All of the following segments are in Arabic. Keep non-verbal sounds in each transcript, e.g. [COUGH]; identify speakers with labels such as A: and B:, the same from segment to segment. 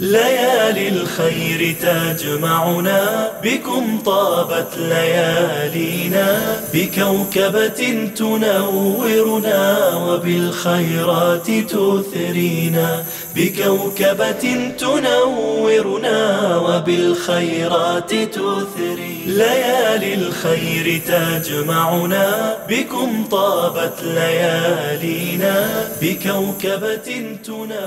A: ليالي الخير تجمعنا بكم طابت ليالينا بكوكبة تنورنا وبالخيرات تثرينا بكوكبة تنورنا وبالخيرات تثرينا ليالي الخير تجمعنا بكم طابت ليالينا بكوكبة تنورنا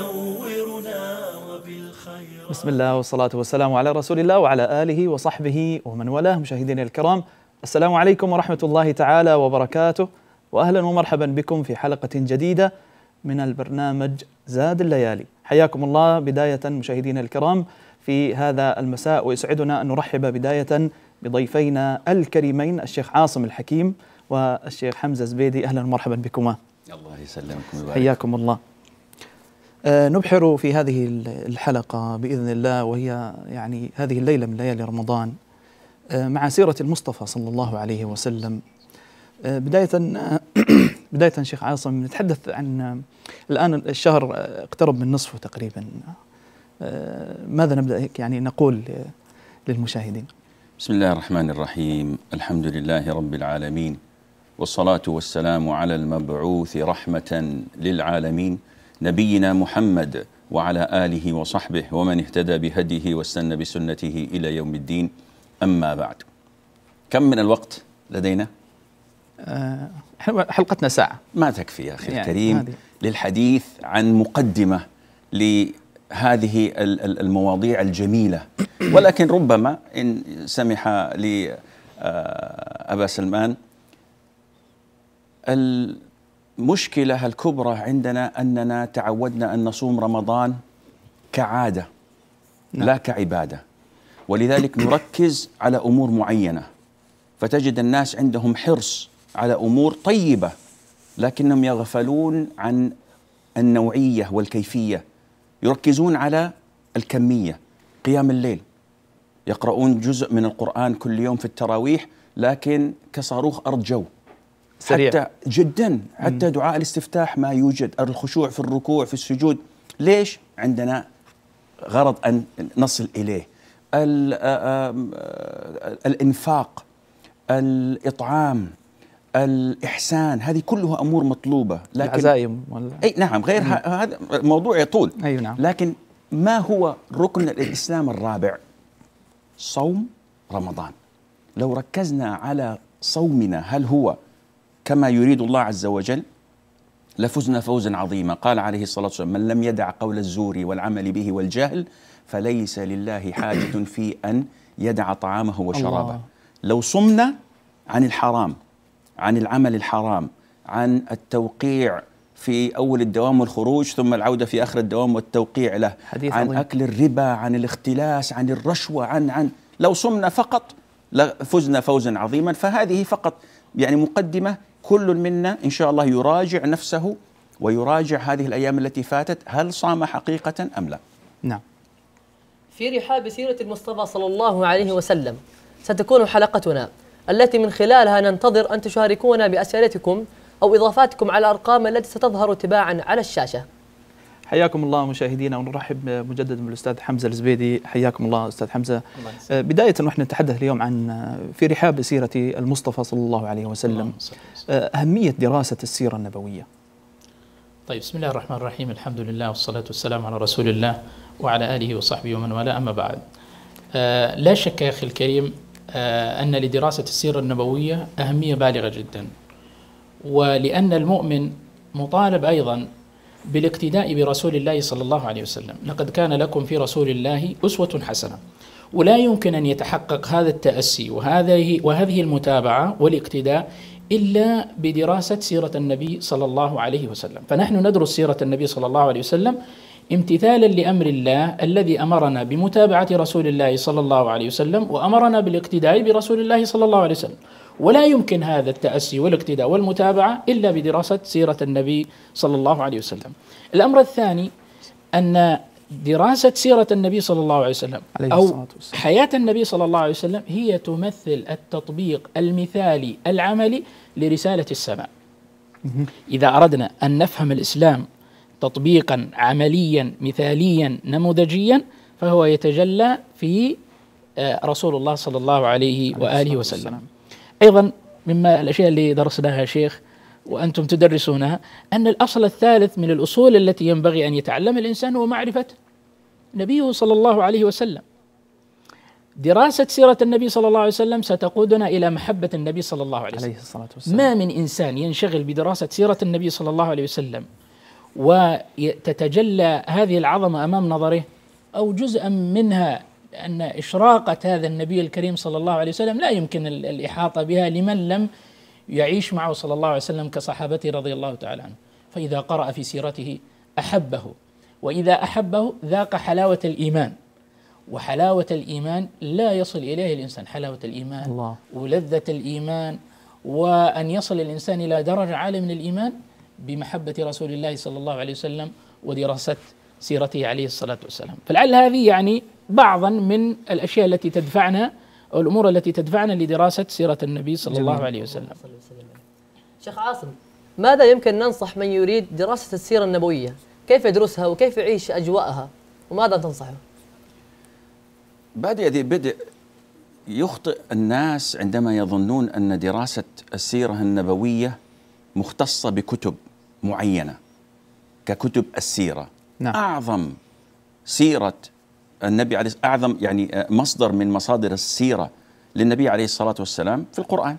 A: بسم الله والصلاة والسلام على رسول الله وعلى آله وصحبه ومن والاه مشاهدينا الكرام السلام عليكم ورحمة الله تعالى وبركاته وأهلا ومرحبا بكم في حلقة جديدة من البرنامج زاد الليالي حياكم الله بداية مشاهدينا الكرام في هذا المساء ويسعدنا أن نرحب بداية بضيفينا الكريمين الشيخ عاصم الحكيم والشيخ حمزة زبيدي أهلا ومرحبا بكما الله يسلمكم ويبارك حياكم الله آه، نبحر في هذه الحلقة بإذن الله وهي يعني هذه الليلة من ليالي رمضان آه، مع سيرة المصطفى صلى الله عليه وسلم آه، بداية [CLEARS THROAT] بداية شيخ عاصم نتحدث عن الآن الشهر اقترب من نصفه تقريبا ماذا نبدأ يعني نقول للمشاهدين
B: بسم الله الرحمن الرحيم الحمد لله رب العالمين والصلاة والسلام على المبعوث رحمة للعالمين نبينا محمد وعلى آله وصحبه ومن اهتدى بهديه واستنى بسنته إلى يوم الدين أما بعد كم من الوقت لدينا؟
A: آه، حلقتنا
B: ساعة ما تكفي يا أخي يعني الكريم هذه. للحديث عن مقدمة لهذه المواضيع الجميلة [COUGHS] ولكن ربما إن سمح لي آه، أبا سلمان المشكلة الكبرى عندنا أننا تعودنا أن نصوم رمضان كعادة نعم. لا كعبادة ولذلك نركز على أمور معينة فتجد الناس عندهم حرص على أمور طيبة لكنهم يغفلون عن النوعية والكيفية يركزون على الكمية قيام الليل يقرؤون جزء من القرآن كل يوم في التراويح لكن كصاروخ أرض جو سريع. حتى جدا حتى دعاء الاستفتاح ما يوجد الخشوع في الركوع في السجود ليش عندنا غرض أن نصل إليه الإنفاق الإطعام الإحسان هذه كلها أمور مطلوبة لكن العزائم أي نعم غير هذا موضوع يطول أي نعم لكن ما هو ركن الإسلام الرابع صوم رمضان لو ركزنا على صومنا هل هو كما يريد الله عز وجل لفزنا فوزا عظيما قال عليه الصلاة والسلام من لم يدع قول الزور والعمل به والجهل فليس لله حاجة في أن يدع طعامه وشرابه الله. لو صمنا عن الحرام عن العمل الحرام عن التوقيع في أول الدوام والخروج ثم العودة في آخر الدوام والتوقيع له حديث عن عظيم. أكل الربا عن الاختلاس عن الرشوة عن عن لو صمنا فقط لفزنا فوزا عظيما فهذه فقط يعني مقدمة كل منا ان شاء الله يراجع نفسه ويراجع هذه الايام التي فاتت هل صام حقيقه ام لا؟
A: نعم.
C: في رحاب سيره المصطفى صلى الله عليه وسلم ستكون حلقتنا التي من خلالها ننتظر ان تشاركونا باسئلتكم او اضافاتكم على الارقام التي ستظهر تباعا على الشاشه.
A: حياكم الله مشاهدينا ونرحب مجددا بالاستاذ حمزه الزبيدي حياكم الله استاذ حمزه الله آه، بدايه واحنا نتحدث اليوم عن آه، في رحاب سيره المصطفى صلى الله عليه وسلم آه، اهميه دراسه السيره النبويه
D: طيب بسم الله الرحمن الرحيم الحمد لله والصلاه والسلام على رسول الله وعلى اله وصحبه ومن والاه اما بعد لا شك يا اخي الكريم ان لدراسه السيره النبويه اهميه بالغه جدا ولان المؤمن مطالب ايضا بالاقتداء برسول الله صلى الله عليه وسلم لقد كان لكم في رسول الله أسوة حسنة ولا يمكن أن يتحقق هذا التأسي وهذه, وهذه المتابعة والاقتداء إلا بدراسة سيرة النبي صلى الله عليه وسلم فنحن ندرس سيرة النبي صلى الله عليه وسلم امتثالا لامر الله الذي امرنا بمتابعه رسول الله صلى الله عليه وسلم وامرنا بالاقتداء برسول الله صلى الله عليه وسلم ولا يمكن هذا التاسي والاقتداء والمتابعه الا بدراسه سيره النبي صلى الله عليه وسلم. الامر الثاني ان دراسه سيره النبي صلى الله عليه وسلم او حياه النبي صلى الله عليه وسلم هي تمثل التطبيق المثالي العملي لرساله السماء. اذا اردنا ان نفهم الاسلام تطبيقا عمليا مثاليا نموذجيا فهو يتجلى في آه، رسول الله صلى الله عليه واله وسلم. ايضا مما الاشياء اللي درسناها شيخ وانتم تدرسونها ان الاصل الثالث من الاصول التي ينبغي ان يتعلم الانسان هو معرفه نبيه صلى الله عليه وسلم. دراسة سيرة النبي صلى الله عليه وسلم ستقودنا إلى محبة النبي صلى الله عليه وسلم عليه الصلاة والسلام ما من إنسان ينشغل بدراسة سيرة النبي صلى الله عليه وسلم وتتجلى هذه العظمة أمام نظره أو جزءا منها لأن إشراقة هذا النبي الكريم صلى الله عليه وسلم لا يمكن الإحاطة بها لمن لم يعيش معه صلى الله عليه وسلم كصحابته رضي الله تعالى عنه فإذا قرأ في سيرته أحبه وإذا أحبه ذاق حلاوة الإيمان وحلاوة الإيمان لا يصل إليه الإنسان حلاوة الإيمان الله. ولذة الإيمان وأن يصل الإنسان إلى درجة عالية من الإيمان بمحبة رسول الله صلى الله عليه وسلم ودراسة سيرته عليه الصلاة والسلام فلعل هذه يعني بعضا من الأشياء التي تدفعنا أو الأمور التي تدفعنا لدراسة سيرة النبي صلى جميل. الله عليه وسلم
C: شيخ عاصم ماذا يمكن ننصح من يريد دراسة السيرة النبوية كيف يدرسها وكيف يعيش أجواءها وماذا تنصحه
B: بادئ ذي بدء يخطئ الناس عندما يظنون أن دراسة السيرة النبوية مختصة بكتب معينة ككتب السيرة نعم. أعظم سيرة النبي عليه أعظم يعني مصدر من مصادر السيرة للنبي عليه الصلاة والسلام في القرآن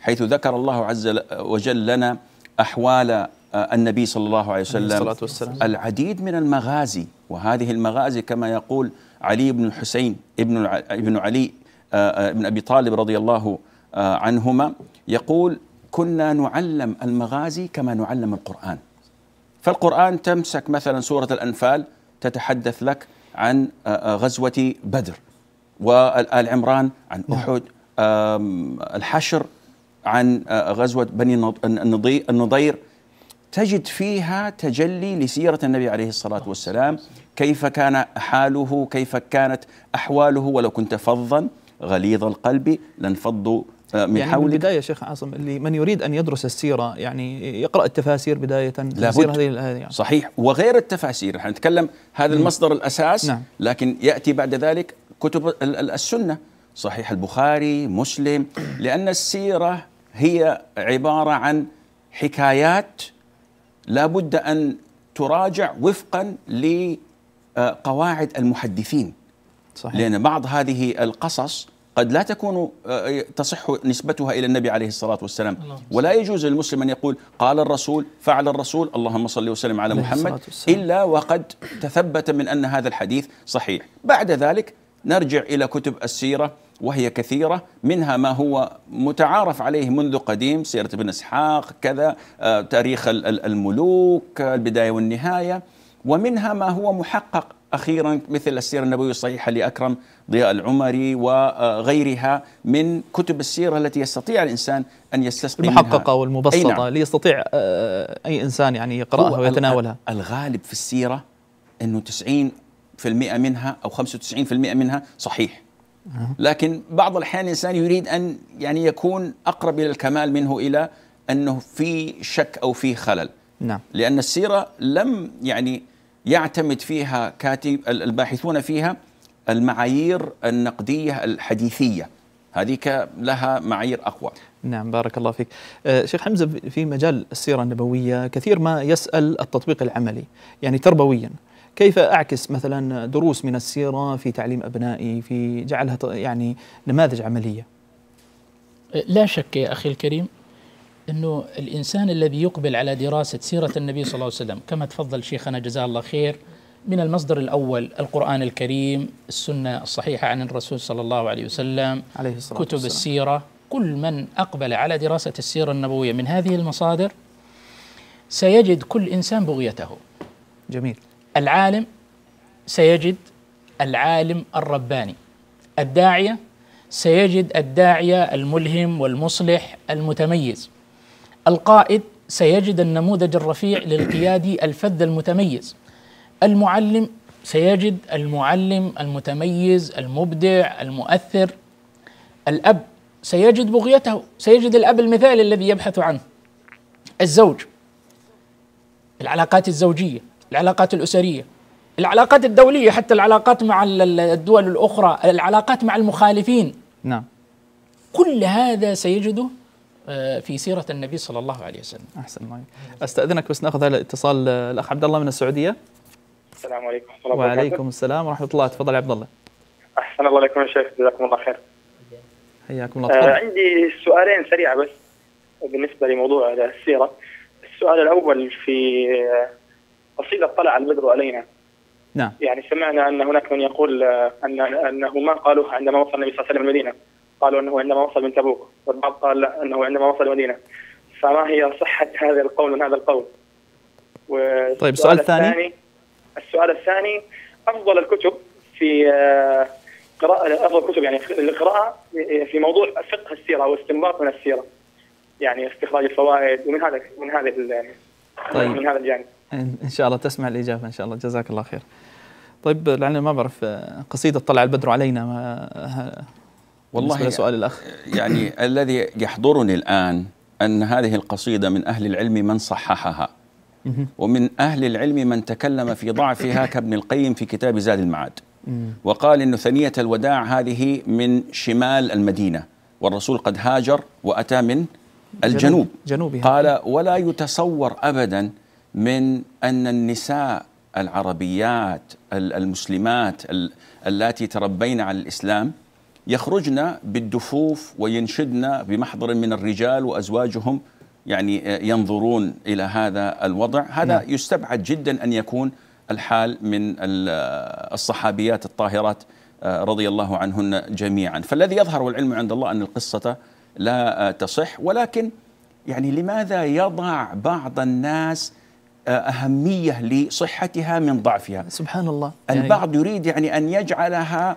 B: حيث ذكر الله عز وجل لنا أحوال آه، النبي صلى الله عليه وسلم العديد من المغازي وهذه المغازي كما يقول علي بن الحسين ابن ابن علي آه، آه، بن ابي طالب رضي الله عنهما يقول كنا نعلم المغازي كما نعلم القرآن فالقرآن تمسك مثلا سورة الأنفال تتحدث لك عن آه، آه، غزوة بدر وآل عمران عن نعم. أحد الحشر عن آه، غزوة بني النضير تجد فيها تجلي لسيرة النبي عليه الصلاة والسلام كيف كان حاله كيف كانت أحواله ولو كنت فظا غليظ القلب لانفضوا آه، من يعني حولك البداية
A: شيخ عاصم اللي من يريد أن يدرس السيرة يعني يقرأ التفاسير بداية تفسير هذه يعني. صحيح
B: وغير التفاسير نحن نتكلم هذا المصدر الأساس نعم. لكن يأتي بعد ذلك كتب السنة صحيح البخاري مسلم لأن السيرة هي عبارة عن حكايات لابد أن تراجع وفقا لقواعد المحدثين صحيح. لأن بعض هذه القصص قد لا تكون آه، آه، تصح نسبتها الى النبي عليه الصلاه والسلام ولا يجوز للمسلم ان يقول قال الرسول فعل الرسول اللهم صل وسلم على محمد الا وقد تثبت من ان هذا الحديث صحيح بعد ذلك نرجع الى كتب السيره وهي كثيرة منها ما هو متعارف عليه منذ قديم سيرة ابن إسحاق كذا آه، تاريخ الملوك البداية والنهاية ومنها ما هو محقق أخيرا مثل السيرة النبوية الصحيحة لأكرم ضياء العمري وغيرها من كتب السيرة التي يستطيع الإنسان أن يستسقي المحققة نعم. والمبسطة نعم.
A: ليستطيع آه، أي إنسان يعني يقرأها ويتناولها الغالب في السيرة أنه
B: 90% منها أو 95% منها صحيح لكن بعض الأحيان الإنسان يريد أن يعني يكون أقرب إلى الكمال منه إلى أنه في شك أو في خلل نعم لأن السيرة لم يعني يعتمد فيها كاتب الباحثون فيها المعايير النقدية الحديثية هذيك لها معايير أقوى
A: نعم بارك الله فيك آه، شيخ حمزة في مجال السيرة النبوية كثير ما يسأل التطبيق العملي يعني تربويا كيف أعكس مثلا دروس من السيرة في تعليم أبنائي في جعلها يعني نماذج عملية
D: لا شك يا أخي الكريم أنه الإنسان الذي يقبل على دراسة سيرة النبي صلى الله عليه وسلم كما تفضل شيخنا جزاه الله خير من المصدر الأول القرآن الكريم السنة الصحيحة عن الرسول صلى الله عليه وسلم عليه الصلاة كتب والسلام. السيرة كل من أقبل على دراسة السيرة النبوية من هذه المصادر سيجد كل إنسان بغيته جميل العالم سيجد العالم الرباني الداعية سيجد الداعية الملهم والمصلح المتميز القائد سيجد النموذج الرفيع للقيادي الفذ المتميز المعلم سيجد المعلم المتميز المبدع المؤثر الاب سيجد بغيته سيجد الاب المثالي الذي يبحث عنه الزوج العلاقات الزوجيه العلاقات الاسريه العلاقات الدوليه حتى العلاقات مع الدول الاخرى العلاقات مع المخالفين نعم كل هذا سيجده آه، في سيرة النبي صلى الله عليه وسلم أحسن الله
A: أستأذنك بس نأخذ هذا الاتصال آه، الأخ عبد الله من السعودية
E: السلام عليكم ورحمة الله وعليكم
A: السلام ورحمة الله تفضل عبد الله
E: أحسن الله لكم يا شيخ جزاكم الله خير
A: حياكم الله آه عندي سؤالين سريعة بس بالنسبة لموضوع السيرة السؤال الأول في قصيدة آه، طلع البدر علينا نعم يعني سمعنا أن هناك من يقول أن أنه ما قالوها عندما وصل النبي صلى الله عليه وسلم المدينة قالوا انه عندما وصل من تبوك والبعض قال لا انه عندما وصل المدينه فما هي صحه هذا القول من هذا القول طيب السؤال الثاني السؤال الثاني افضل الكتب في آه، قراءه افضل الكتب يعني القراءه في موضوع فقه السيره او استنباط من السيره يعني استخراج الفوائد ومن هذا من هذا
E: طيب. من هذا الجانب
A: ان شاء الله تسمع الاجابه ان شاء الله جزاك الله خير طيب لعلنا ما بعرف آه، قصيده طلع البدر علينا والله سؤال الأخ يعني-,
B: يعني الذي يحضرني الآن أن هذه القصيدة من أهل العلم من صححها ومن أهل العلم من تكلم في ضعفها كابن القيم في كتاب زاد المعاد وقال أن ثنية الوداع هذه من شمال المدينة والرسول قد هاجر وأتى من الجنوب جنوب قال ولا يتصور أبدا من أن النساء العربيات المسلمات اللاتي تربين على الإسلام يخرجن بالدفوف وينشدن بمحضر من الرجال وأزواجهم يعني آه، ينظرون إلى هذا الوضع هذا نعم. يستبعد جدا أن يكون الحال من آه، الصحابيات الطاهرات آه، رضي الله عنهن جميعا فالذي يظهر والعلم عند الله أن القصة لا تصح ولكن يعني لماذا يضع بعض الناس أهمية لصحتها من ضعفها سبحان الله البعض يعني يريد يعني أن يجعلها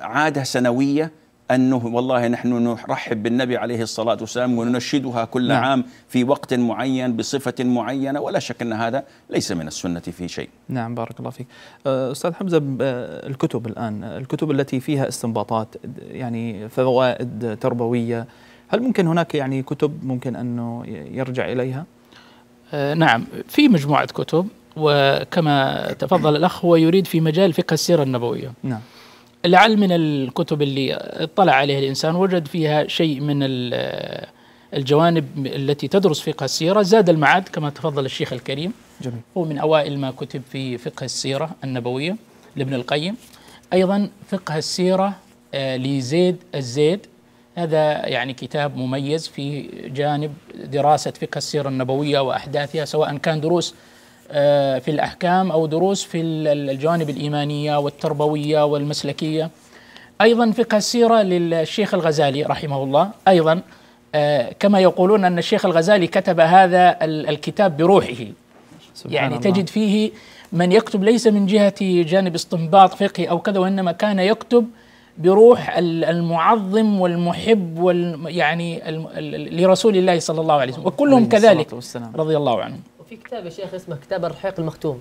B: عاده سنويه انه والله نحن نرحب بالنبي عليه الصلاه والسلام وننشدها كل نعم. عام في وقت معين بصفه معينه ولا شك ان هذا ليس من السنه في شيء.
A: نعم بارك الله فيك. أه، استاذ حمزه أه، الكتب الان الكتب التي فيها استنباطات يعني فوائد تربويه هل ممكن هناك يعني كتب ممكن انه يرجع اليها؟
D: أه، نعم في مجموعه كتب وكما تفضل الاخ هو يريد في مجال فقه السيره النبويه. نعم. لعل من الكتب اللي اطلع عليها الانسان وجد فيها شيء من الجوانب التي تدرس فقه السيره زاد المعاد كما تفضل الشيخ الكريم جميل. هو من اوائل ما كتب في فقه السيره النبويه لابن القيم ايضا فقه السيره آه، لزيد الزيد هذا يعني كتاب مميز في جانب دراسه فقه السيره النبويه واحداثها سواء كان دروس آه، في الأحكام أو دروس في الجوانب الإيمانية والتربوية والمسلكية أيضا فقه السيرة للشيخ الغزالي رحمه الله أيضا آه، كما يقولون أن الشيخ الغزالي كتب هذا الكتاب بروحه يعني الله. تجد فيه من يكتب ليس من جهة جانب استنباط فقهي أو كذا وإنما كان يكتب بروح المعظم والمحب وال يعني لرسول الله صلى الله عليه وسلم وكلهم كذلك رضي الله عنهم
C: في كتاب يا شيخ اسمه كتاب الرحيق المختوم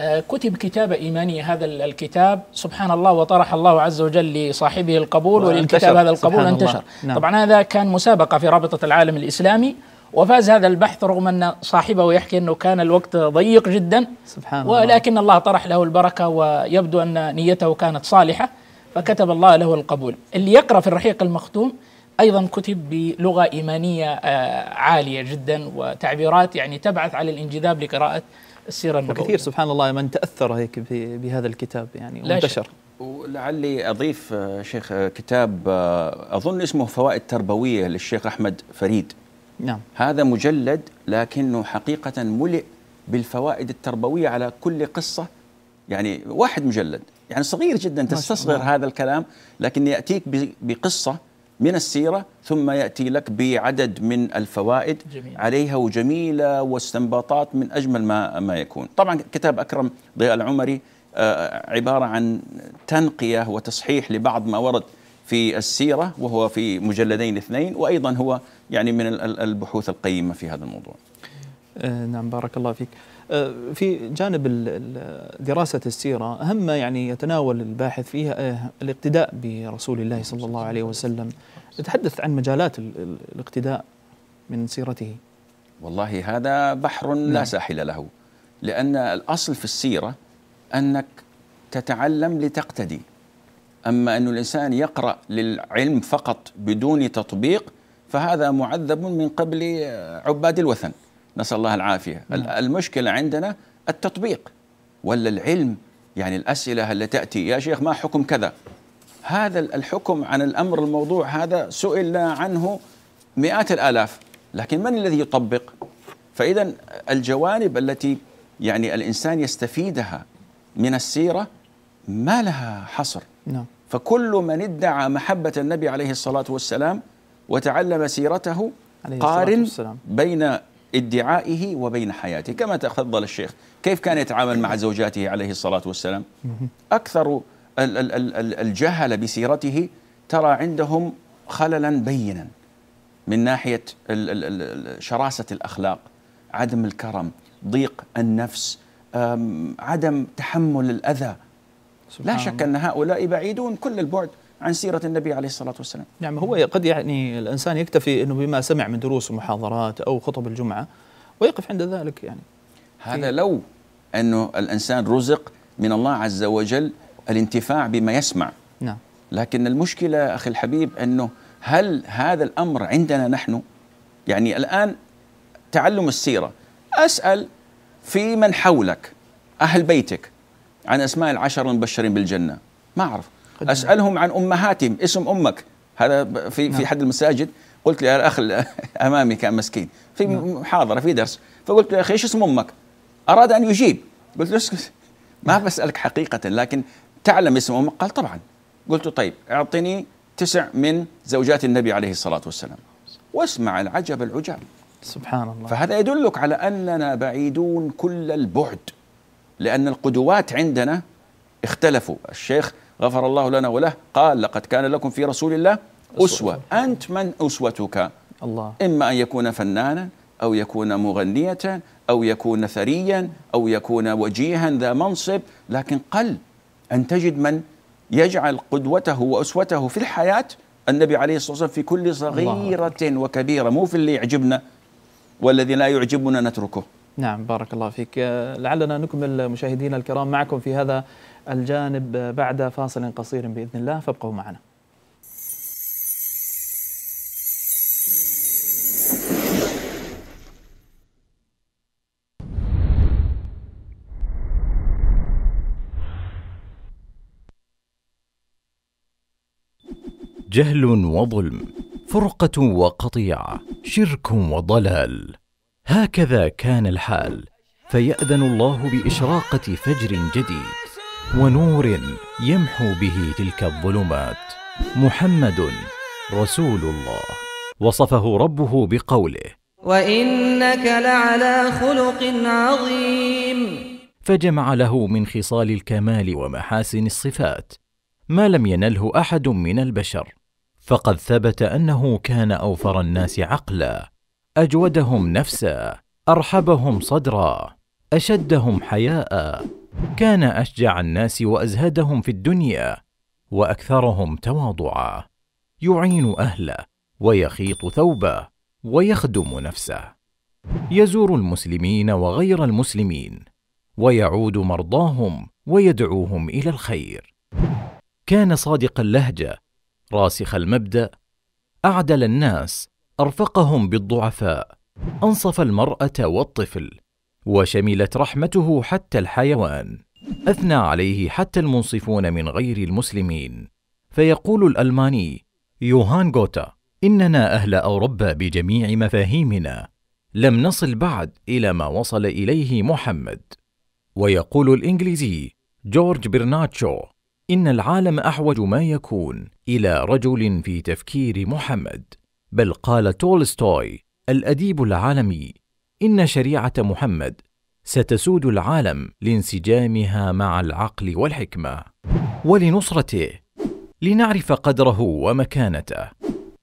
C: آه، كتب كتابة
D: إيمانية هذا الكتاب سبحان الله وطرح الله عز وجل لصاحبه القبول وللكتاب هذا القبول انتشر نعم. طبعا هذا كان مسابقة في رابطة العالم الإسلامي وفاز هذا البحث رغم أن صاحبه يحكي أنه كان الوقت ضيق جدا سبحان ولكن الله ولكن الله طرح له البركة ويبدو أن نيته كانت صالحة فكتب الله له القبول اللي يقرأ في الرحيق المختوم ايضا كتب بلغه ايمانيه آه، عاليه جدا وتعبيرات يعني تبعث على الانجذاب لقراءه السيره النبويه وكثير سبحان الله من تاثر هيك بهذا الكتاب يعني وانتشر
B: ولعلي اضيف آه، شيخ آه، كتاب اظن اسمه فوائد تربويه للشيخ احمد فريد نعم هذا مجلد لكنه حقيقه ملئ بالفوائد التربويه على كل قصه يعني واحد مجلد يعني صغير جدا تستصغر هذا الكلام لكن ياتيك بقصه من السيرة ثم يأتي لك بعدد من الفوائد جميل. عليها وجميلة واستنباطات من أجمل ما, ما يكون طبعا كتاب أكرم ضياء العمري آه، عبارة عن تنقية وتصحيح لبعض ما ورد في السيرة وهو في مجلدين اثنين وأيضا هو يعني من البحوث القيمة في هذا الموضوع
A: آه، نعم بارك الله فيك آه، في جانب دراسة السيرة أهم ما يعني يتناول الباحث فيها آه، الاقتداء برسول الله صلى الله عليه وسلم تحدث عن مجالات الاقتداء من سيرته
B: والله هذا بحر لا نعم. ساحل له لأن الأصل في السيرة أنك تتعلم لتقتدي أما أن الإنسان يقرأ للعلم فقط بدون تطبيق فهذا معذب من قبل عباد الوثن نسأل الله العافية نعم. المشكلة عندنا التطبيق ولا العلم يعني الأسئلة التي تأتي يا شيخ ما حكم كذا هذا الحكم عن الأمر الموضوع هذا سئلنا عنه مئات الآلاف لكن من الذي يطبق فإذا الجوانب التي يعني الإنسان يستفيدها من السيرة ما لها حصر نعم. فكل من ادعى محبة النبي عليه الصلاة والسلام وتعلم سيرته قارن بين ادعائه وبين حياته كما تفضل الشيخ كيف كان يتعامل مع زوجاته عليه الصلاة والسلام أكثر الجهل بسيرته ترى عندهم خللا بينا من ناحية شراسة الأخلاق عدم الكرم ضيق النفس عدم تحمل الأذى لا شك أن هؤلاء بعيدون كل البعد عن سيرة النبي عليه الصلاة والسلام
A: نعم هو قد يعني الإنسان يكتفي أنه بما سمع من دروس ومحاضرات أو خطب الجمعة ويقف عند ذلك يعني
B: هذا لو أنه الإنسان رزق من الله عز وجل الانتفاع بما يسمع نعم لكن المشكلة أخي الحبيب أنه هل هذا الأمر عندنا نحن يعني الآن تعلم السيرة أسأل في من حولك أهل بيتك عن أسماء العشر المبشرين بالجنة ما أعرف اسالهم عن امهاتهم اسم امك هذا في في احد نعم. المساجد قلت لي الاخ امامي كان مسكين في نعم. محاضره في درس فقلت له يا اخي ايش اسم امك؟ اراد ان يجيب قلت له اسكت ما بسالك حقيقه لكن تعلم اسم امك؟ قال طبعا قلت له طيب اعطني تسع من زوجات النبي عليه الصلاه والسلام واسمع العجب العجاب
A: سبحان الله
B: فهذا يدلك على اننا بعيدون كل البعد لان القدوات عندنا اختلفوا الشيخ غفر الله لنا وله قال لقد كان لكم في رسول الله أسوة أنت من أسوتك الله إما أن يكون فنانا أو يكون مغنية أو يكون ثريا أو يكون وجيها ذا منصب لكن قل أن تجد من يجعل قدوته وأسوته في الحياة النبي عليه الصلاة والسلام في كل صغيرة وكبيرة مو في اللي يعجبنا والذي لا يعجبنا نتركه
A: نعم بارك الله فيك لعلنا نكمل مشاهدينا الكرام معكم في هذا الجانب بعد فاصل قصير باذن الله فابقوا معنا.
E: جهل وظلم فرقه وقطيعه شرك وضلال هكذا كان الحال فياذن الله باشراقه فجر جديد ونور يمحو به تلك الظلمات محمد رسول الله وصفه ربه بقوله
C: وانك لعلى خلق عظيم
E: فجمع له من خصال الكمال ومحاسن الصفات ما لم ينله احد من البشر فقد ثبت انه كان اوفر الناس عقلا اجودهم نفسا ارحبهم صدرا اشدهم حياء كان اشجع الناس وازهدهم في الدنيا واكثرهم تواضعا يعين اهله ويخيط ثوبه ويخدم نفسه يزور المسلمين وغير المسلمين ويعود مرضاهم ويدعوهم الى الخير كان صادق اللهجه راسخ المبدا اعدل الناس ارفقهم بالضعفاء انصف المراه والطفل وشملت رحمته حتى الحيوان اثنى عليه حتى المنصفون من غير المسلمين فيقول الالماني يوهان غوتا اننا اهل اوروبا بجميع مفاهيمنا لم نصل بعد الى ما وصل اليه محمد ويقول الانجليزي جورج برناتشو ان العالم احوج ما يكون الى رجل في تفكير محمد بل قال تولستوي الاديب العالمي ان شريعه محمد ستسود العالم لانسجامها مع العقل والحكمه ولنصرته لنعرف قدره ومكانته